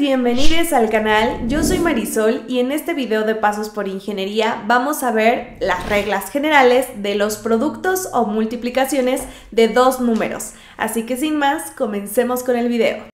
bienvenidos al canal. Yo soy Marisol y en este video de Pasos por Ingeniería vamos a ver las reglas generales de los productos o multiplicaciones de dos números. Así que sin más, comencemos con el video.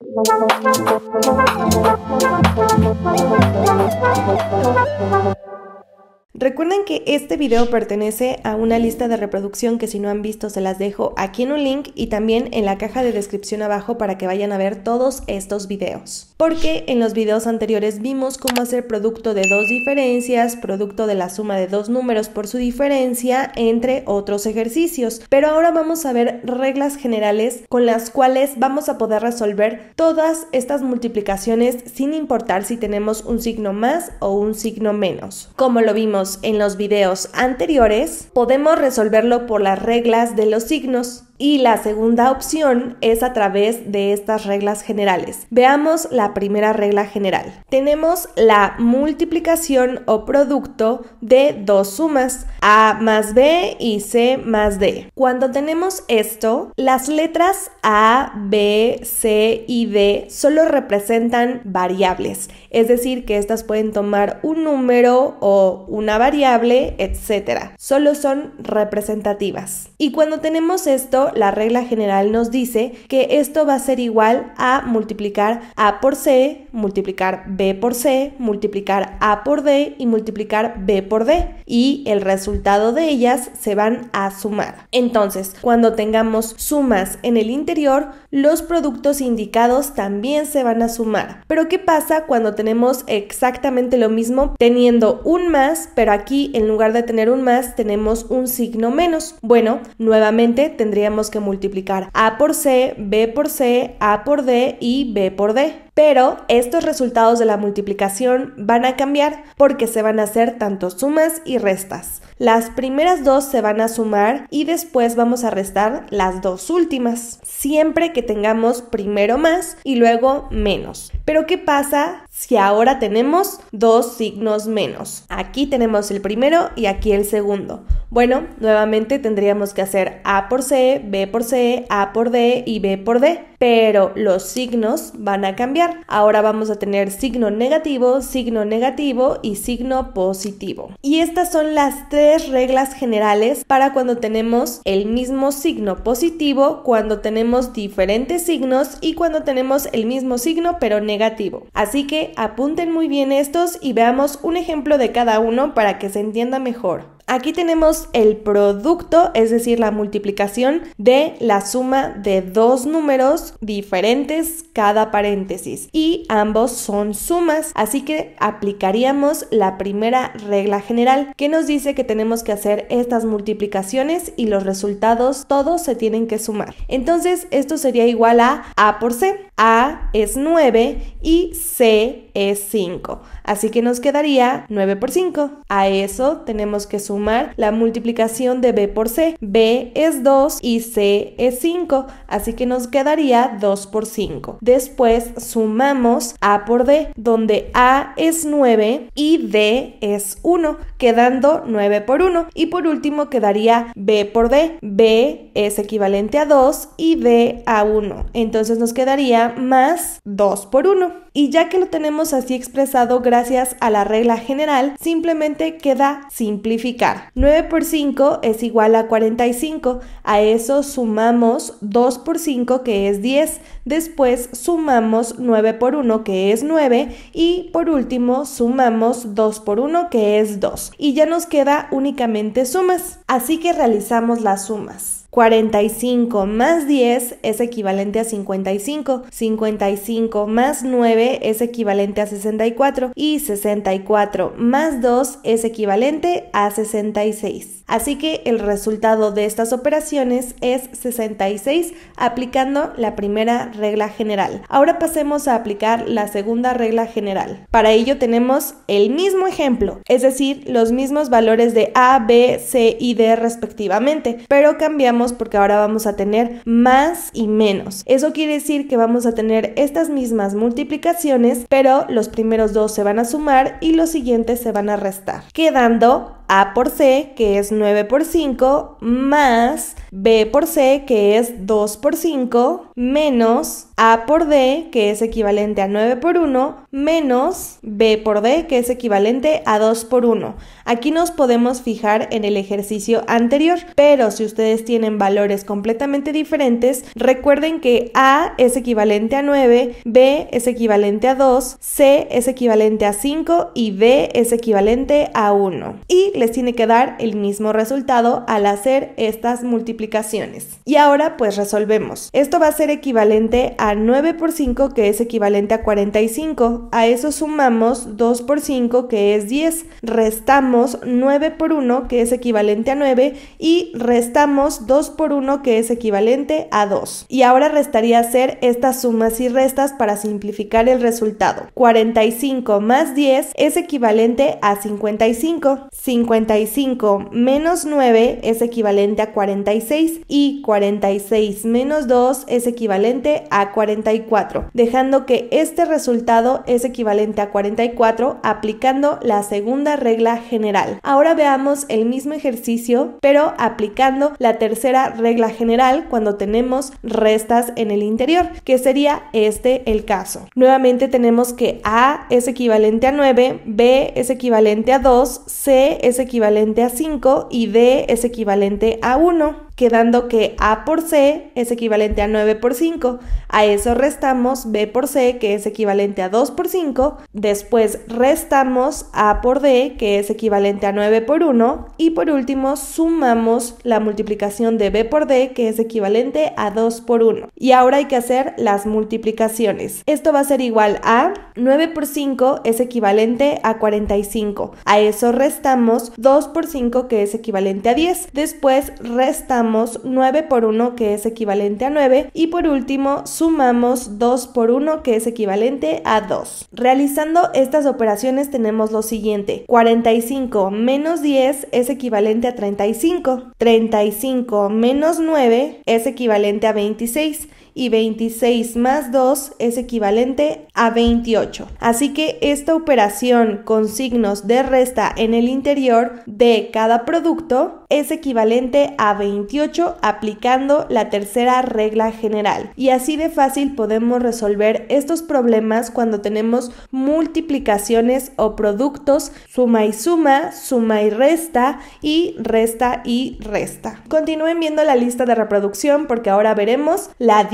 Recuerden que este video pertenece a una lista de reproducción que si no han visto se las dejo aquí en un link y también en la caja de descripción abajo para que vayan a ver todos estos videos. Porque en los videos anteriores vimos cómo hacer producto de dos diferencias, producto de la suma de dos números por su diferencia, entre otros ejercicios. Pero ahora vamos a ver reglas generales con las cuales vamos a poder resolver todas estas multiplicaciones sin importar si tenemos un signo más o un signo menos. Como lo vimos en los videos anteriores, podemos resolverlo por las reglas de los signos. Y la segunda opción es a través de estas reglas generales. Veamos la primera regla general. Tenemos la multiplicación o producto de dos sumas, A más B y C más D. Cuando tenemos esto, las letras A, B, C y D solo representan variables, es decir, que estas pueden tomar un número o una variable, etc. Solo son representativas. Y cuando tenemos esto, la regla general nos dice que esto va a ser igual a multiplicar A por C, multiplicar B por C, multiplicar A por D y multiplicar B por D. Y el resultado de ellas se van a sumar. Entonces, cuando tengamos sumas en el interior, los productos indicados también se van a sumar. Pero ¿qué pasa cuando tenemos exactamente lo mismo teniendo un más, pero aquí en lugar de tener un más tenemos un signo menos? Bueno, nuevamente tendríamos que multiplicar A por C, B por C, A por D y B por D. Pero estos resultados de la multiplicación van a cambiar porque se van a hacer tanto sumas y restas. Las primeras dos se van a sumar y después vamos a restar las dos últimas, siempre que tengamos primero más y luego menos. Pero ¿qué pasa si ahora tenemos dos signos menos? Aquí tenemos el primero y aquí el segundo. Bueno, nuevamente tendríamos que hacer A por C, B por C, A por D y B por D pero los signos van a cambiar. Ahora vamos a tener signo negativo, signo negativo y signo positivo. Y estas son las tres reglas generales para cuando tenemos el mismo signo positivo, cuando tenemos diferentes signos y cuando tenemos el mismo signo pero negativo. Así que apunten muy bien estos y veamos un ejemplo de cada uno para que se entienda mejor. Aquí tenemos el producto, es decir, la multiplicación de la suma de dos números diferentes cada paréntesis y ambos son sumas, así que aplicaríamos la primera regla general que nos dice que tenemos que hacer estas multiplicaciones y los resultados todos se tienen que sumar. Entonces esto sería igual a A por C. A es 9 y C es 5. Así que nos quedaría 9 por 5. A eso tenemos que sumar la multiplicación de B por C. B es 2 y C es 5. Así que nos quedaría 2 por 5. Después sumamos A por D, donde A es 9 y D es 1, quedando 9 por 1. Y por último quedaría B por D. B es equivalente a 2 y D a 1. Entonces nos quedaría más 2 por 1. Y ya que lo tenemos así expresado gracias a la regla general, simplemente queda simplificar. 9 por 5 es igual a 45. A eso sumamos 2 por 5 que es 10. Después sumamos 9 por 1 que es 9. Y por último sumamos 2 por 1 que es 2. Y ya nos queda únicamente sumas. Así que realizamos las sumas. 45 más 10 es equivalente a 55, 55 más 9 es equivalente a 64 y 64 más 2 es equivalente a 66. Así que el resultado de estas operaciones es 66 aplicando la primera regla general. Ahora pasemos a aplicar la segunda regla general. Para ello tenemos el mismo ejemplo, es decir, los mismos valores de A, B, C y D respectivamente, pero cambiamos porque ahora vamos a tener más y menos. Eso quiere decir que vamos a tener estas mismas multiplicaciones, pero los primeros dos se van a sumar y los siguientes se van a restar, quedando a por C, que es 9 por 5, más B por C, que es 2 por 5, menos A por D, que es equivalente a 9 por 1, menos B por D, que es equivalente a 2 por 1. Aquí nos podemos fijar en el ejercicio anterior, pero si ustedes tienen valores completamente diferentes, recuerden que A es equivalente a 9, B es equivalente a 2, C es equivalente a 5 y d es equivalente a 1. Y les tiene que dar el mismo resultado al hacer estas multiplicaciones. Y ahora pues resolvemos. Esto va a ser equivalente a 9 por 5, que es equivalente a 45. A eso sumamos 2 por 5, que es 10. Restamos 9 por 1, que es equivalente a 9. Y restamos 2 por 1, que es equivalente a 2. Y ahora restaría hacer estas sumas y restas para simplificar el resultado. 45 más 10 es equivalente a 55. 55 menos 9 es equivalente a 46. Y 46 menos 2 es equivalente equivalente a 44, dejando que este resultado es equivalente a 44 aplicando la segunda regla general. Ahora veamos el mismo ejercicio, pero aplicando la tercera regla general cuando tenemos restas en el interior, que sería este el caso. Nuevamente tenemos que A es equivalente a 9, B es equivalente a 2, C es equivalente a 5 y D es equivalente a 1 quedando que A por C es equivalente a 9 por 5. A eso restamos B por C, que es equivalente a 2 por 5. Después restamos A por D, que es equivalente a 9 por 1. Y por último sumamos la multiplicación de B por D, que es equivalente a 2 por 1. Y ahora hay que hacer las multiplicaciones. Esto va a ser igual a 9 por 5 es equivalente a 45. A eso restamos 2 por 5, que es equivalente a 10. Después restamos 9 por 1 que es equivalente a 9 y por último sumamos 2 por 1 que es equivalente a 2. Realizando estas operaciones tenemos lo siguiente, 45 menos 10 es equivalente a 35, 35 menos 9 es equivalente a 26 y 26 más 2 es equivalente a 28. Así que esta operación con signos de resta en el interior de cada producto es equivalente a 28 aplicando la tercera regla general. Y así de fácil podemos resolver estos problemas cuando tenemos multiplicaciones o productos suma y suma, suma y resta y resta y resta. Continúen viendo la lista de reproducción porque ahora veremos la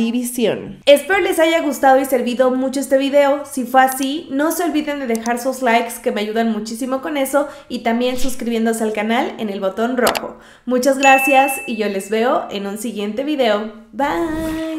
Espero les haya gustado y servido mucho este video. Si fue así, no se olviden de dejar sus likes que me ayudan muchísimo con eso y también suscribiéndose al canal en el botón rojo. Muchas gracias y yo les veo en un siguiente video. Bye.